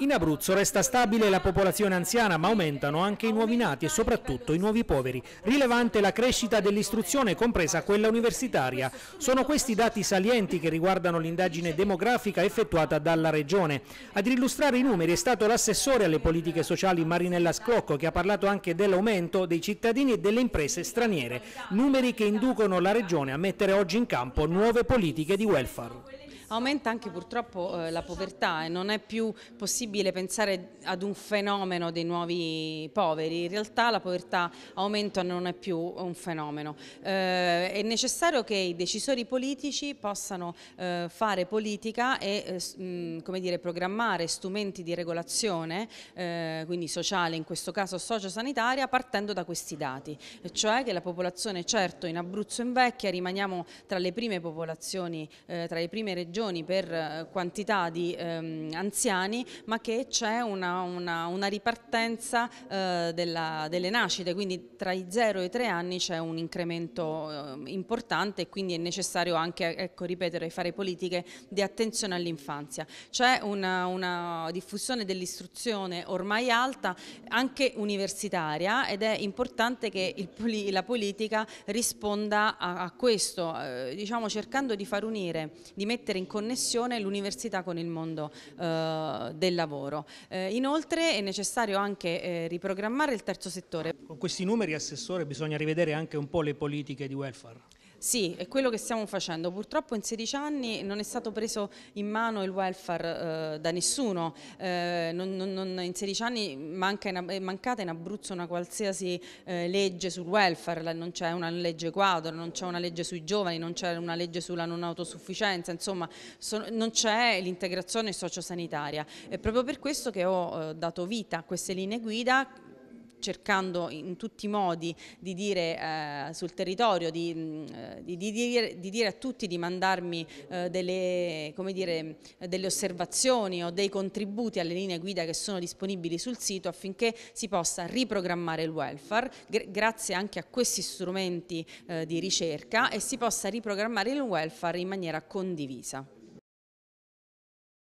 In Abruzzo resta stabile la popolazione anziana ma aumentano anche i nuovi nati e soprattutto i nuovi poveri. Rilevante la crescita dell'istruzione compresa quella universitaria. Sono questi dati salienti che riguardano l'indagine demografica effettuata dalla Regione. Ad illustrare i numeri è stato l'assessore alle politiche sociali Marinella Scrocco, che ha parlato anche dell'aumento dei cittadini e delle imprese straniere. Numeri che inducono la Regione a mettere oggi in campo nuove politiche di welfare. Aumenta anche purtroppo eh, la povertà e non è più possibile pensare ad un fenomeno dei nuovi poveri, in realtà la povertà aumenta e non è più un fenomeno. Eh, è necessario che i decisori politici possano eh, fare politica e mh, eh, mm, come dire, programmare strumenti di regolazione, eh, quindi sociale in questo caso sociosanitaria, partendo da questi dati, e cioè che la popolazione certo in Abruzzo invecchia, rimaniamo tra le prime popolazioni, eh, tra le prime regioni regioni per eh, quantità di ehm, anziani, ma che c'è una, una, una, ripartenza eh, della, delle nascite, quindi tra i 0 e i 3 anni c'è un incremento eh, importante e quindi è necessario anche, ecco, ripetere, fare politiche di attenzione all'infanzia. C'è una, una diffusione dell'istruzione ormai alta, anche universitaria, ed è importante che il, la politica risponda a, a questo, eh, diciamo cercando di far unire, di mettere in connessione l'università con il mondo eh, del lavoro. Eh, inoltre è necessario anche eh, riprogrammare il terzo settore. Con questi numeri, Assessore, bisogna rivedere anche un po' le politiche di welfare. Sì, è quello che stiamo facendo. Purtroppo in 16 anni non è stato preso in mano il welfare eh, da nessuno. Eh, non, non, non, in 16 anni manca in, è mancata in Abruzzo una qualsiasi eh, legge sul welfare, non c'è una legge quadro, non c'è una legge sui giovani, non c'è una legge sulla non autosufficienza, insomma so, non c'è l'integrazione sociosanitaria. È proprio per questo che ho eh, dato vita a queste linee guida cercando in tutti i modi di dire eh, sul territorio, di, mm, eh, di, di, dire, di, dire, a tutti di mandarmi eh, delle, dire, delle, osservazioni o dei contributi alle linee guida che sono disponibili sul sito affinché si possa riprogrammare il welfare grazie anche a questi strumenti eh, di ricerca e si possa riprogrammare il welfare in maniera condivisa.